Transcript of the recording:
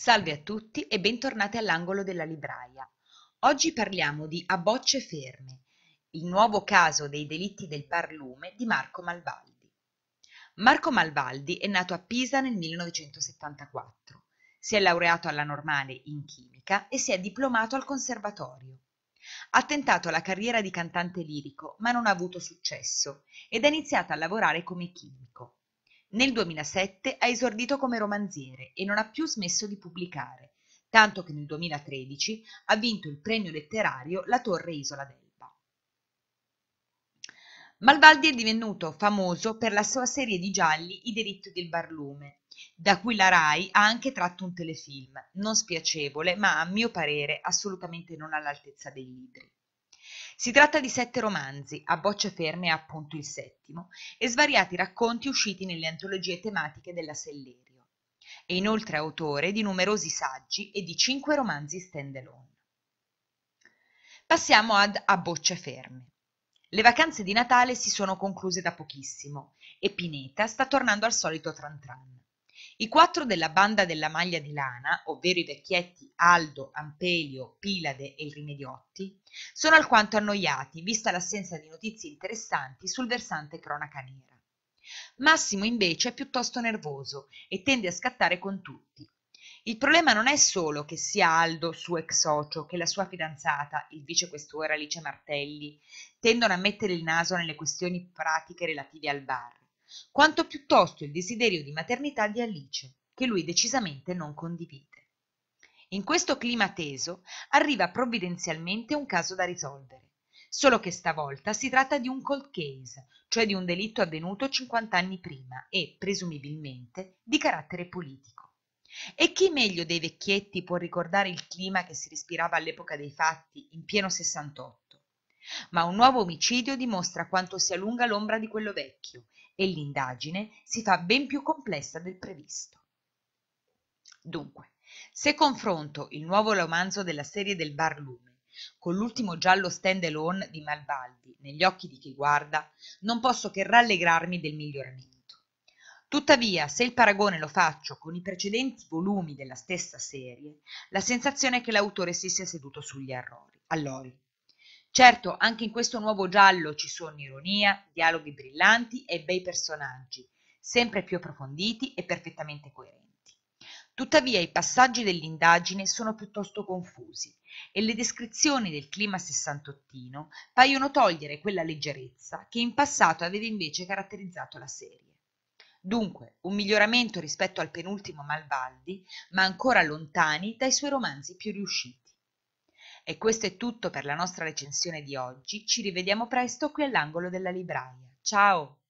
Salve a tutti e bentornati all'angolo della libraia. Oggi parliamo di A bocce ferme, il nuovo caso dei delitti del parlume di Marco Malvaldi. Marco Malvaldi è nato a Pisa nel 1974. Si è laureato alla Normale in chimica e si è diplomato al conservatorio. Ha tentato la carriera di cantante lirico, ma non ha avuto successo ed è iniziato a lavorare come chimico. Nel 2007 ha esordito come romanziere e non ha più smesso di pubblicare, tanto che nel 2013 ha vinto il premio letterario La Torre Isola d'Elba. Malvaldi è divenuto famoso per la sua serie di gialli I diritti del barlume, da cui la RAI ha anche tratto un telefilm, non spiacevole ma a mio parere assolutamente non all'altezza dei libri. Si tratta di sette romanzi, a bocce ferme è appunto il settimo, e svariati racconti usciti nelle antologie tematiche della Sellerio. È inoltre autore di numerosi saggi e di cinque romanzi stand-alone. Passiamo ad A bocce ferme. Le vacanze di Natale si sono concluse da pochissimo e Pineta sta tornando al solito tran tran. I quattro della banda della maglia di lana, ovvero i vecchietti Aldo, Ampelio, Pilade e il Rimediotti, sono alquanto annoiati, vista l'assenza di notizie interessanti sul versante cronaca nera. Massimo invece è piuttosto nervoso e tende a scattare con tutti. Il problema non è solo che sia Aldo, suo ex socio, che la sua fidanzata, il vicequestore Alice Martelli, tendono a mettere il naso nelle questioni pratiche relative al bar quanto piuttosto il desiderio di maternità di Alice, che lui decisamente non condivide. In questo clima teso arriva provvidenzialmente un caso da risolvere, solo che stavolta si tratta di un cold case, cioè di un delitto avvenuto 50 anni prima e, presumibilmente, di carattere politico. E chi meglio dei vecchietti può ricordare il clima che si respirava all'epoca dei fatti, in pieno 68? Ma un nuovo omicidio dimostra quanto sia lunga l'ombra di quello vecchio e l'indagine si fa ben più complessa del previsto. Dunque, se confronto il nuovo romanzo della serie del Barlume con l'ultimo giallo stand-alone di Malvaldi negli occhi di chi guarda, non posso che rallegrarmi del miglioramento. Tuttavia, se il paragone lo faccio con i precedenti volumi della stessa serie, la sensazione è che l'autore si sia seduto sugli errori, allori, Certo, anche in questo nuovo giallo ci sono ironia, dialoghi brillanti e bei personaggi, sempre più approfonditi e perfettamente coerenti. Tuttavia i passaggi dell'indagine sono piuttosto confusi e le descrizioni del clima sessantottino paiono togliere quella leggerezza che in passato aveva invece caratterizzato la serie. Dunque, un miglioramento rispetto al penultimo Malvaldi, ma ancora lontani dai suoi romanzi più riusciti. E questo è tutto per la nostra recensione di oggi, ci rivediamo presto qui all'angolo della libraia. Ciao!